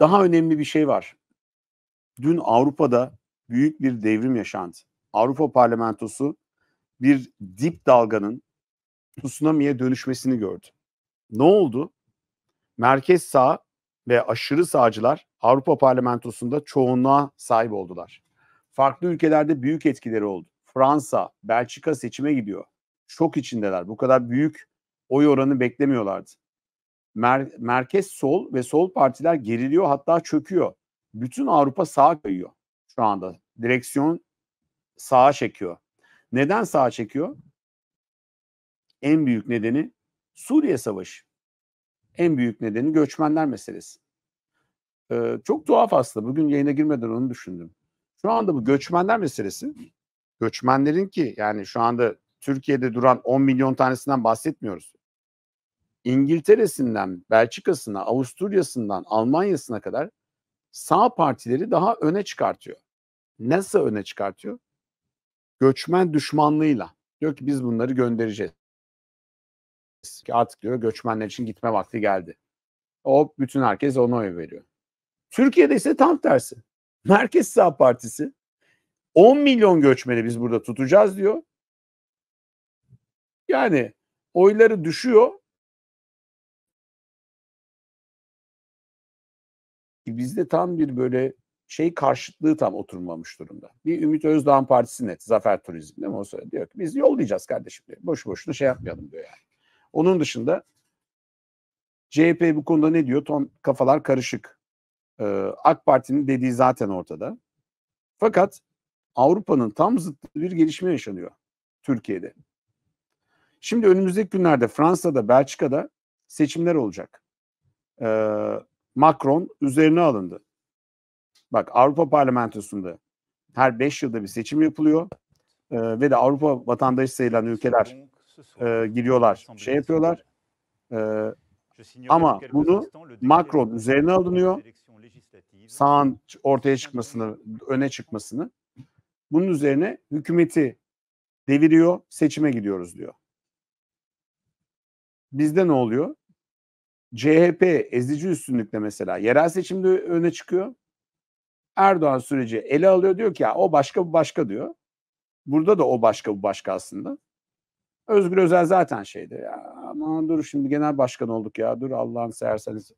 Daha önemli bir şey var. Dün Avrupa'da büyük bir devrim yaşandı. Avrupa Parlamentosu bir dip dalganın tsunami'ye dönüşmesini gördü. Ne oldu? Merkez sağ ve aşırı sağcılar Avrupa Parlamentosu'nda çoğunluğa sahip oldular. Farklı ülkelerde büyük etkileri oldu. Fransa, Belçika seçime gidiyor. Şok içindeler. Bu kadar büyük oy oranı beklemiyorlardı mer- merkez sol ve sol partiler geriliyor hatta çöküyor. Bütün Avrupa sağa kayıyor şu anda. Direksiyon sağa çekiyor. Neden sağa çekiyor? En büyük nedeni Suriye Savaşı. En büyük nedeni göçmenler meselesi. Ee, çok tuhaf aslında. Bugün yayına girmeden onu düşündüm. Şu anda bu göçmenler meselesi, göçmenlerin ki yani şu anda Türkiye'de duran 10 milyon tanesinden bahsetmiyoruz. İngiltere'sinden Belçika'sına, Avusturya'sından Almanya'sına kadar sağ partileri daha öne çıkartıyor. Nasıl öne çıkartıyor? Göçmen düşmanlığıyla. Diyor ki biz bunları göndereceğiz. Artık diyor göçmenler için gitme vakti geldi. O bütün herkes ona oy veriyor. Türkiye'de ise tam tersi. Merkez Sağ Partisi 10 milyon göçmeni biz burada tutacağız diyor. Yani oyları düşüyor bizde tam bir böyle şey karşıtlığı tam oturmamış durumda. Bir Ümit Özdağ'ın partisi net. Zafer Turizm değil mi? O söyledi. Diyor ki biz yollayacağız kardeşim diyor. Boş boşuna şey yapmayalım diyor yani. Onun dışında CHP bu konuda ne diyor? Tam kafalar karışık. Ee, AK Parti'nin dediği zaten ortada. Fakat Avrupa'nın tam zıttı bir gelişme yaşanıyor Türkiye'de. Şimdi önümüzdeki günlerde Fransa'da, Belçika'da seçimler olacak. Ee, Macron üzerine alındı. Bak Avrupa Parlamentosu'nda her 5 yılda bir seçim yapılıyor e, ve de Avrupa vatandaşı sayılan ülkeler e, giriyorlar, şey yapıyorlar. E, ama bunu Macron üzerine alınıyor. Sağın ortaya çıkmasını, öne çıkmasını. Bunun üzerine hükümeti deviriyor, seçime gidiyoruz diyor. Bizde ne oluyor? CHP ezici üstünlükle mesela yerel seçimde öne çıkıyor. Erdoğan süreci ele alıyor diyor ki ya o başka bu başka diyor. Burada da o başka bu başka aslında. Özgür Özel zaten şeydi ya aman dur şimdi genel başkan olduk ya dur Allah'ın severseniz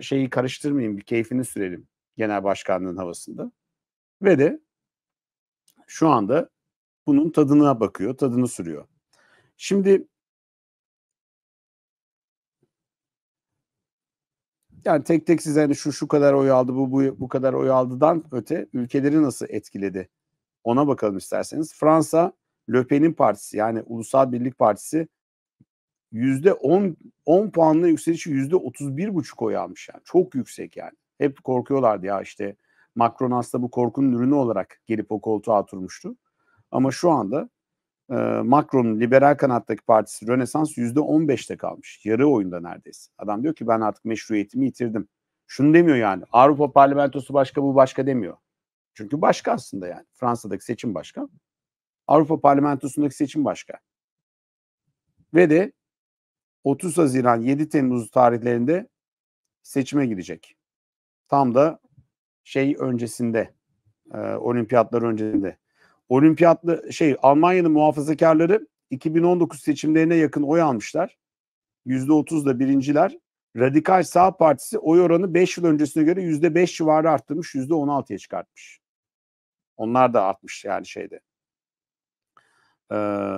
şeyi karıştırmayayım bir keyfini sürelim genel başkanlığın havasında. Ve de şu anda bunun tadına bakıyor, tadını sürüyor. Şimdi yani tek tek size hani şu şu kadar oy aldı bu bu bu kadar oy aldıdan öte ülkeleri nasıl etkiledi? Ona bakalım isterseniz. Fransa Le Pen'in partisi yani Ulusal Birlik Partisi yüzde 10 10 puanla yükselişi yüzde 31 buçuk oy almış yani. Çok yüksek yani. Hep korkuyorlardı ya işte Macron aslında bu korkunun ürünü olarak gelip o koltuğa oturmuştu. Ama şu anda e, ee, Macron'un liberal kanattaki partisi Rönesans yüzde on beşte kalmış. Yarı oyunda neredeyse. Adam diyor ki ben artık meşruiyetimi yitirdim. Şunu demiyor yani Avrupa parlamentosu başka bu başka demiyor. Çünkü başka aslında yani. Fransa'daki seçim başka. Avrupa parlamentosundaki seçim başka. Ve de 30 Haziran 7 Temmuz tarihlerinde seçime gidecek Tam da şey öncesinde, e, olimpiyatlar öncesinde Olimpiyatlı şey Almanya'nın muhafazakarları 2019 seçimlerine yakın oy almışlar. %30 da birinciler. Radikal Sağ Partisi oy oranı 5 yıl öncesine göre %5 civarı arttırmış, %16'ya çıkartmış. Onlar da artmış yani şeyde. Ee,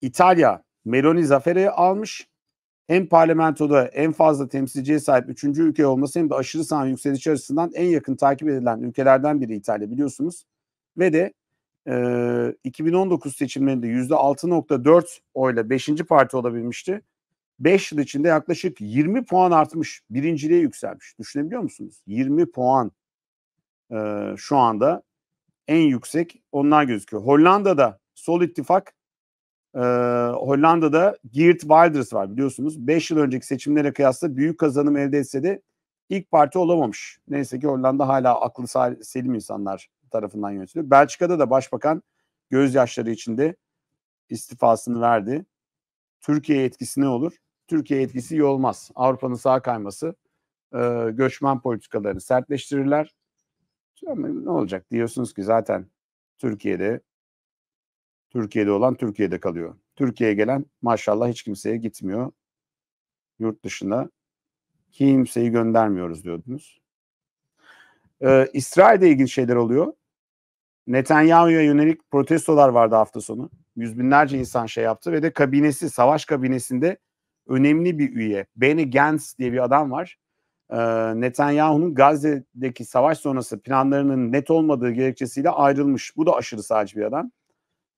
İtalya Meloni zaferi almış. Hem parlamentoda en fazla temsilciye sahip 3. ülke olması hem de aşırı sağ yükselişi açısından en yakın takip edilen ülkelerden biri İtalya biliyorsunuz. Ve de e, 2019 seçimlerinde yüzde %6.4 oyla 5. parti olabilmişti. 5 yıl içinde yaklaşık 20 puan artmış. Birinciliğe yükselmiş. Düşünebiliyor musunuz? 20 puan e, şu anda en yüksek onlar gözüküyor. Hollanda'da Sol ittifak e, Hollanda'da Geert Wilders var biliyorsunuz. 5 yıl önceki seçimlere kıyasla büyük kazanım elde etse de ilk parti olamamış. Neyse ki Hollanda hala aklı selim insanlar tarafından yönetiliyor. Belçika'da da başbakan gözyaşları içinde istifasını verdi. Türkiye etkisi ne olur? Türkiye etkisi iyi olmaz. Avrupa'nın sağ kayması e, göçmen politikalarını sertleştirirler. ne olacak diyorsunuz ki zaten Türkiye'de Türkiye'de olan Türkiye'de kalıyor. Türkiye'ye gelen maşallah hiç kimseye gitmiyor. Yurt dışına kimseyi göndermiyoruz diyordunuz. Ee, İsrail'de ilginç şeyler oluyor. Netanyahu'ya yönelik protestolar vardı hafta sonu. Yüz binlerce insan şey yaptı ve de kabinesi, savaş kabinesinde önemli bir üye. Benny Gantz diye bir adam var. Ee, Netanyahu'nun Gazze'deki savaş sonrası planlarının net olmadığı gerekçesiyle ayrılmış. Bu da aşırı sağcı bir adam.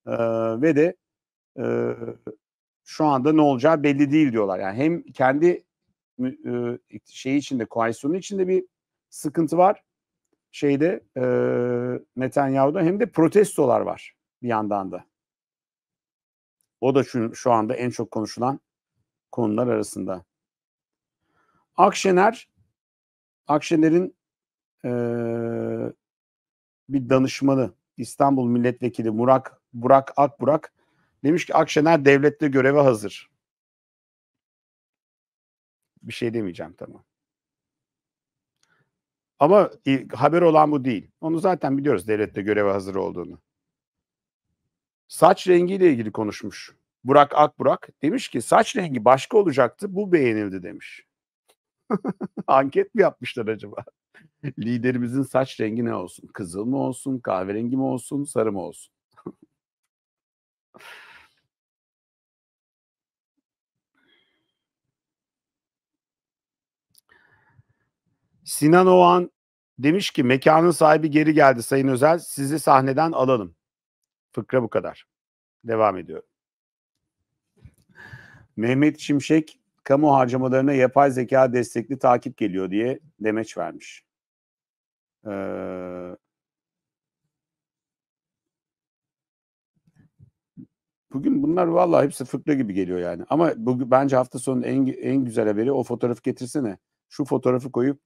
Ee, ve de e, şu anda ne olacağı belli değil diyorlar. Yani hem kendi e, şeyi içinde, koalisyonu içinde bir sıkıntı var. Şeyde e, Netanyahu'da hem de protestolar var bir yandan da. O da şu, şu anda en çok konuşulan konular arasında. Akşener, Akşener'in e, bir danışmanı İstanbul Milletvekili Murak Burak Akburak demiş ki Akşener devlette göreve hazır. Bir şey demeyeceğim tamam. Ama e, haber olan bu değil. Onu zaten biliyoruz devlette göreve hazır olduğunu. Saç rengiyle ilgili konuşmuş. Burak Akburak demiş ki saç rengi başka olacaktı bu beğenildi demiş. Anket mi yapmışlar acaba? Liderimizin saç rengi ne olsun? Kızıl mı olsun, kahverengi mi olsun, sarı mı olsun? Sinan Oğan Demiş ki mekanın sahibi geri geldi Sayın Özel sizi sahneden alalım. Fıkra bu kadar. Devam ediyorum. Mehmet Şimşek kamu harcamalarına yapay zeka destekli takip geliyor diye demeç vermiş. Ee, Bugün bunlar vallahi hepsi fıkra gibi geliyor yani. Ama bugün bence hafta sonu en en güzel haberi o fotoğrafı getirsene. Şu fotoğrafı koyup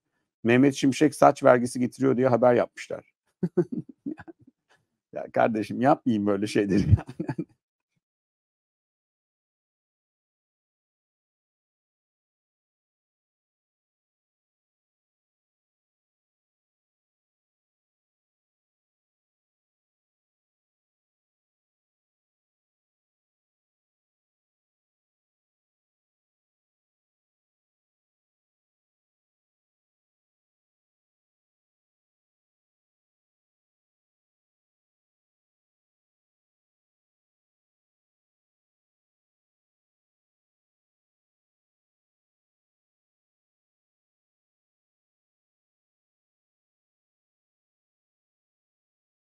Mehmet Şimşek saç vergisi getiriyor diye haber yapmışlar. ya kardeşim yapmayayım böyle şeyleri yani.